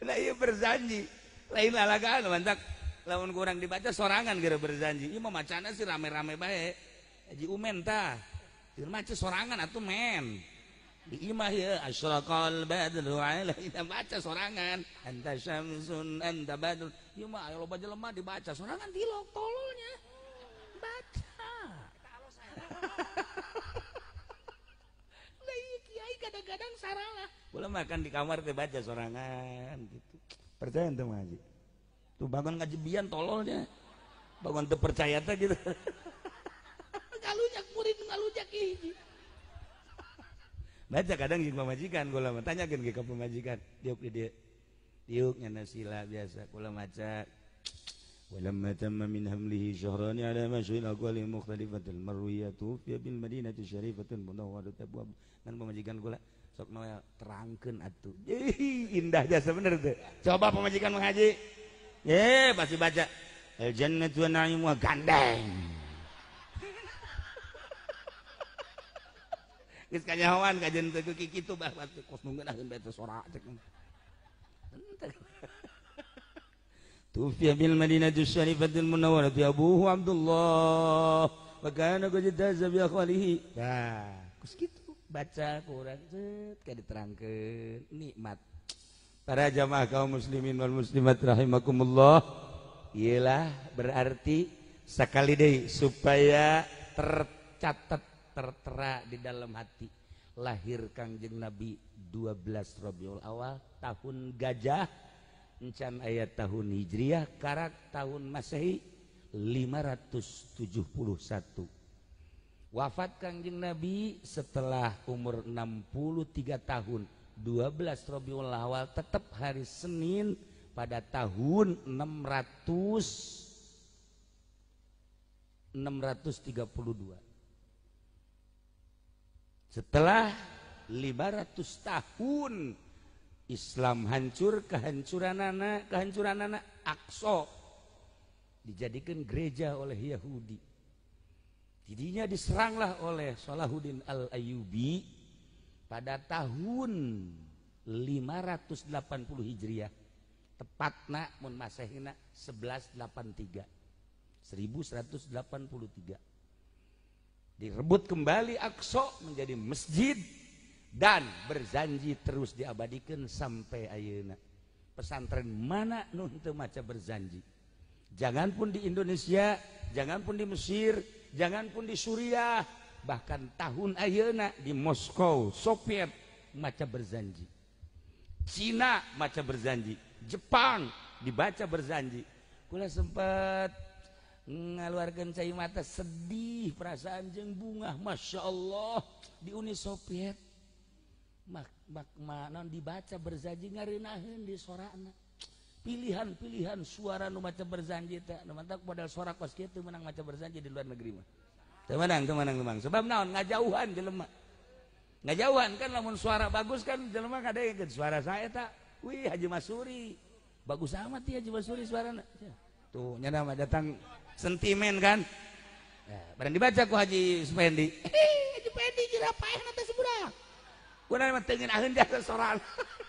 Nah iya berjanji. Lain lalagaan mantak. Lawan kurang dibaca sorangan kira berjanji. Iya mah macana sih rame-rame baik. Haji Umen ta. Iya maca sorangan atau men. di iya imah ya asyrakal badru alaina baca sorangan. Anta syamsun anta badru. Iya mah ayo baca lemah dibaca sorangan tilok tololnya. Baca. Lah iya kiai kadang-kadang lah boleh makan di kamar teh baca sorangan gitu percaya ente majik tuh bangun ngajebian tololnya bangun teu percaya teh gitu ngalujak murid ngalujak hiji baca kadang jeung pamajikan kula mah tanyakeun ke pamajikan diuk di dieu. diuk nyana sila biasa kula maca ولما تم من حمله شهران على مشي الأقوال مختلفة المروية توفي بالمدينة الشريفة المنورة أبواب dan pemajikan kula sok noel terangkan atuh Ih, indah jasa bener tuh coba pemajikan menghaji ya eh, pasti baca al jannatu na'im wa gandeng geus kanyahoan kajen tuh kiki itu bah batu kos nunggunakeun bae teh sora cek Tufiya bil Madinatu Syarifatul Munawwarah Abuhu Abdullah bagaimana kau qad tazabi akhalihi. ya nah, kus kita. Gitu. kalau baca Quran ceka diterang ke nikmat para jamaah kaum muslimin muslimat rahimakumullah ialah berarti Sakaliday supaya tercatat terterak di dalam hati lahir Kangjeng Nabi 12 Robbiul awal tahun gajah encan ayat tahun Hijriyh karena tahun masehi 571 wafat Kangjeng Nabi setelah umur 63 tahun 12 Rabiul Awal tetap hari Senin pada tahun 600 632 setelah 500 tahun Islam hancur kehancuran anak kehancuran anak Aqsa dijadikan gereja oleh Yahudi Dirinya diseranglah oleh Salahuddin Al-Ayyubi pada tahun 580 Hijriah. Tepatnya mun masehina 1183. 1183. Direbut kembali Aqsa menjadi masjid dan berjanji terus diabadikan sampai ayeuna. Pesantren mana nun teu maca berjanji? Jangan pun di Indonesia, jangan pun di Mesir, J pun di Suriah bahkan tahun akhirnya di Moskow Soviet maca berzaji C maca berzanji Jepang dibaca berzaji Kula sempat ngalucahi mata sedih perasaan jeng bungah Masya Allah di Uni Soviet makanon dibaca berzaji ngareun di surana. pilihan- pilihhan suara lu macam berzanji tak pada suara koski itu menang macam berjanji di luar negeri memang sebabon ngajauhan lejauhan kan namun suara bagus kan suara saya tak Wih Haji Masuri bagus Hajiuri sura tuhnya datang sentimen kan berani dibacaku Haji Sudi soal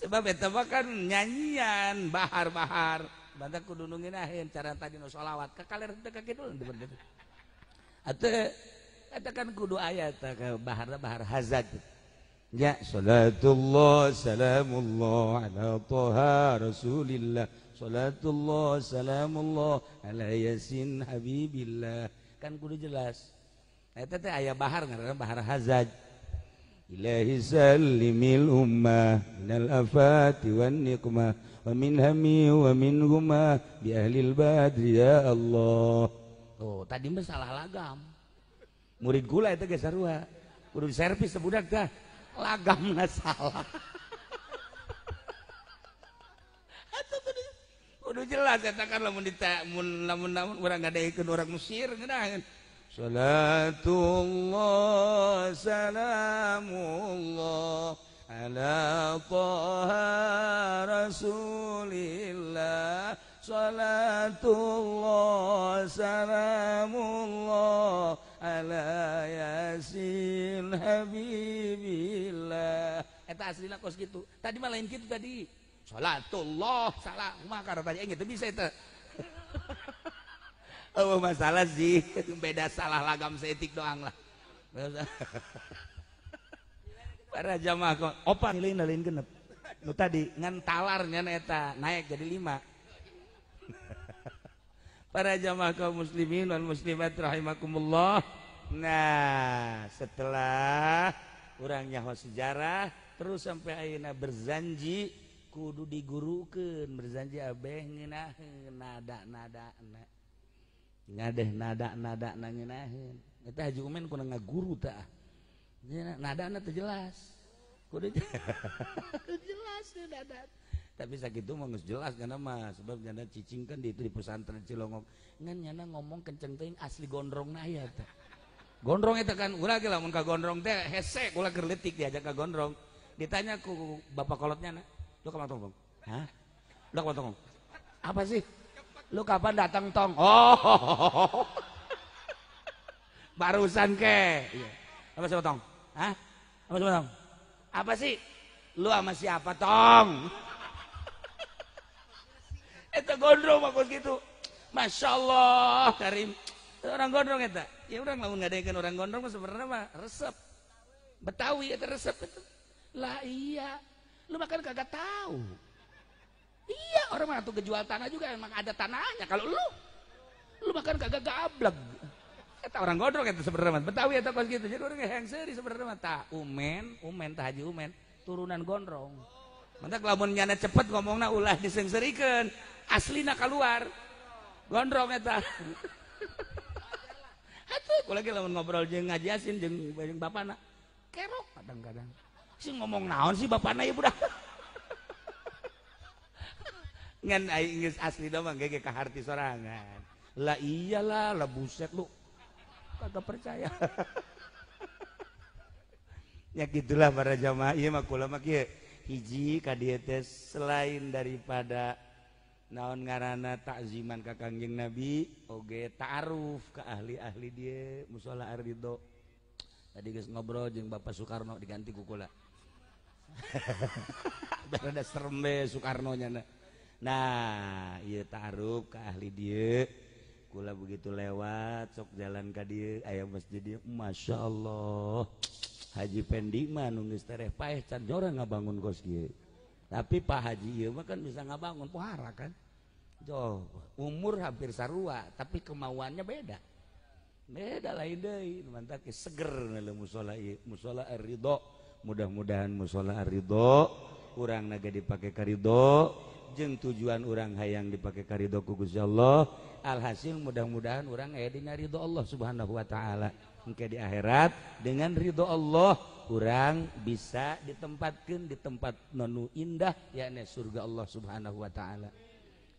sebab eta kan nyanyian bahar-bahar bantah kudu yang cara tadi nu solawat kaler teu ka kidul atau katakan kudu ayat bahar-bahar hazad ya salatullah salamullah ala toha rasulillah salatullah salamullah ala yasin habibillah kan kudu jelas eta teh aya bahar ngaran bahar hazad ilahi salimil ummah minal afati wan nikmah wa min hami wa min huma bi ahli al badri ya Allah oh tadi mah salah lagam murid gula itu geus sarua kudu servis sebudak teh lagamna salah udah jelas eta kan lamun dita mun lamun lamun urang ngadaekeun orang musir ngeunaheun Salatullah salamullah ala taha rasulillah Salatullah salamullah ala yasin habibillah Eta eh, aslilah kos gitu Tadi malah lain gitu tadi Salatullah salah Maka tadi eh, ingat gitu bisa itu Oh masalah sih itu beda salah lagamtik doanglah para jamaahpang tadi larnya naik jadi para jamaah kaum muslimin non muslimat raaimakumullah Nah setelah kurangnyakhas sejarah terus sampai Auna berzanji kudu digurukan berzanji aeh nada nadanek ngadeh nada nada nanginahin itu haji umen kuna ngaguru ta nada na terjelas kudu jelas tuh nada tapi sakit itu mangus jelas karena mas sebab janda cicing kan di itu di pesantren Cilongok ngan nyana ngomong kenceng teuing asli gondrong nah ya ta gondrong itu kan ulah gila muka ka gondrong teh hese ulah keur diajak ke gondrong ditanya ku bapak kolotnya na lu ka tolong hah lu ka matong apa sih Lu kapan datang tong? Oh. Barusan ke. Iya. Apa sih tong? Hah? Apa sih tong? Apa sih? Lu sama siapa tong? itu gondrong bagus gitu. Masya Allah Karim. Orang gondrong itu Ya orang lamun ngadaikeun orang gondrong sebenarnya mah resep. Betawi itu resep itu. Lah iya. Lu makan kagak tahu. Iya orang mah tuh kejual tanah juga emang ada tanahnya. Kalau lu, lu makan kagak gablek. Kata orang godrong itu sebenarnya Betawi atau kos gitu. Jadi orang yang seri sebenarnya tak umen, umen tak haji umen turunan gondrong. Mantap mau nyana cepet ngomongnya ulah disengserikan. Asli nak keluar. Gondrong eta. Atuh, aku lagi lamun ngobrol ngaji asin jeng jeung bapana. Kerok kadang-kadang. Si ngomong naon sih bapana ya budak. asli do serlah iyalahlahek kaga percaya ya gitulah para Jama hiji selain daripada naon ngaranana tak ziman kakangjing nabige tauf ke ahli-ahli dia mushodho tadi guys ngobrol Bapak Soekarno diganti kukula berada sermbe Soekarnonya karena Nah taruh ahli gula begitu lewat cok jalan kadir ayam masjidnya Masya Allah hajipendingmanungbangun tapi Pak Haji makan bisa ngabangun pahara kan umur hampir sarua tapi kemauannya beda beda lain se mu mudah-mudahan musholadho kurang naga dipakai karho kalaung tujuan orang hayang dipakai karho kuku Allah alhasil mudah-mudahan orang ayadina Riho Allah subhanahu Wa Ta'ala mungkin di akhirat dengan Ridho Allah kurang bisa ditempatkan di tempat nonnu indah yakni surga Allah subhanahu Wa ta'ala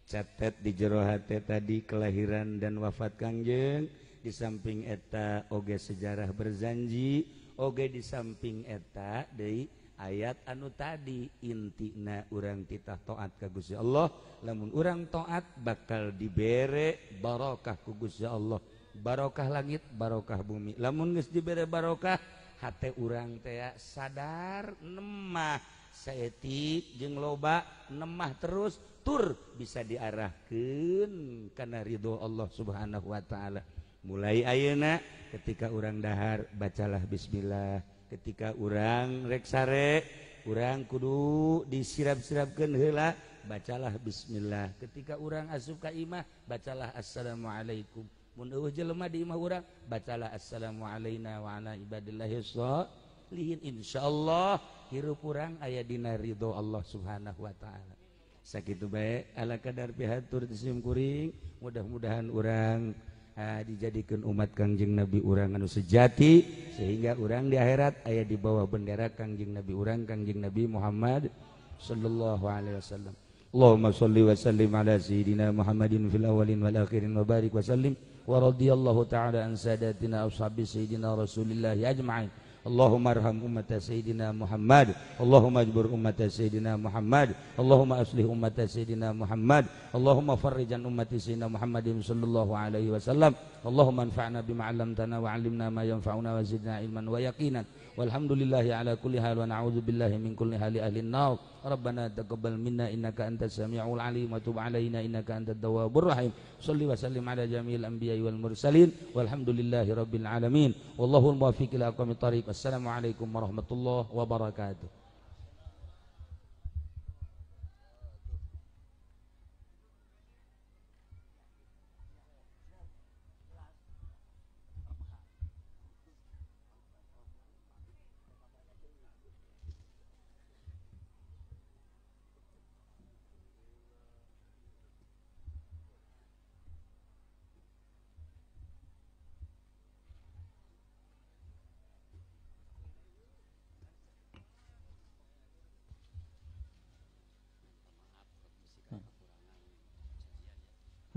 cetet di jerohati tadi kelahiran dan wafat kangjeng di samping eta OG sejarah berzanji Oge di samping eta di ayat anu tadi intna orangrang titahtoat kagusi Allah namun orang toat bakal diberre barokah kugus ya Allah barokah langit barokah bumi lamun dire barokah H urang sadar nemah saya jeng loba nemah terus tur bisa diarahkan karena Ridho Allah subhanahu Wata'ala mulai ayeak ketika urang dahar bacalah Bismillah ke kalau ketika urang reksare kurang Kudu disiram-sirapken hela bacalah bismillah ketika urang azukaimah bacalah Assalamualaikummunduh jelelma dilima orang bacalah Assalamuai Wanad Lihin Insya Allah hirup kurang ayadina Ridho Allah subhanahu wa ta'ala sakit baik ala kadardar pihatur disimkuring mudah-mudahan orangrangku dijadikan umat Kangjeng Nabi urang anu sejati sehingga orang di akhirat ayah di bawah bendera Kangjeng Nabi urang Kangjeng Nabi Muhammad sallallahu alaihi wasallam. Allahumma shalli wa sallim ala sayyidina Muhammadin fil awalin wal akhirin wa barik wa sallim wa radhiyallahu ta'ala an sadatina ashabi sayyidina Rasulillah ajma'in. اللهم ارحم أمة سيدنا محمد اللهم اجبر أمة سيدنا محمد اللهم أصلح أمة سيدنا محمد اللهم فرج عن أمة سيدنا محمد صلى الله عليه وسلم اللهم انفعنا بما علمتنا وعلمنا ما ينفعنا وزدنا علما ويقينا والحمد لله على كل حال ونعوذ بالله من كل حال أهل النار ربنا تقبل منا إنك أنت السميع العليم وتب علينا إنك أنت الدواب الرحيم صل وسلم على جميع الأنبياء والمرسلين والحمد لله رب العالمين والله الموافق إلى أقوام الطريق السلام عليكم ورحمة الله وبركاته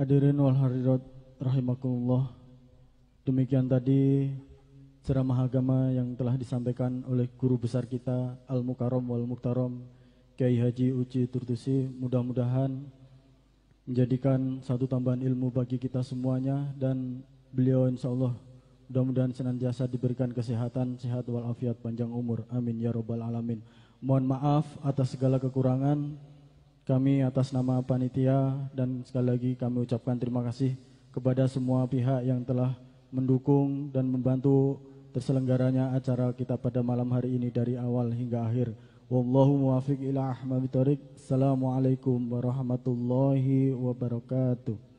Hadirin wal hadirat rahimakumullah. Demikian tadi ceramah agama yang telah disampaikan oleh guru besar kita Al Mukarom wal Muktarom Kiai Haji Uci Turtusi. Mudah-mudahan menjadikan satu tambahan ilmu bagi kita semuanya dan beliau insya Allah mudah-mudahan senantiasa diberikan kesehatan, sehat walafiat, panjang umur. Amin ya robbal alamin. Mohon maaf atas segala kekurangan. Kami atas nama panitia dan sekali lagi kami ucapkan terima kasih kepada semua pihak yang telah mendukung dan membantu terselenggaranya acara kita pada malam hari ini dari awal hingga akhir. Wallahu muwafiq ila ahmad Assalamualaikum warahmatullahi wabarakatuh.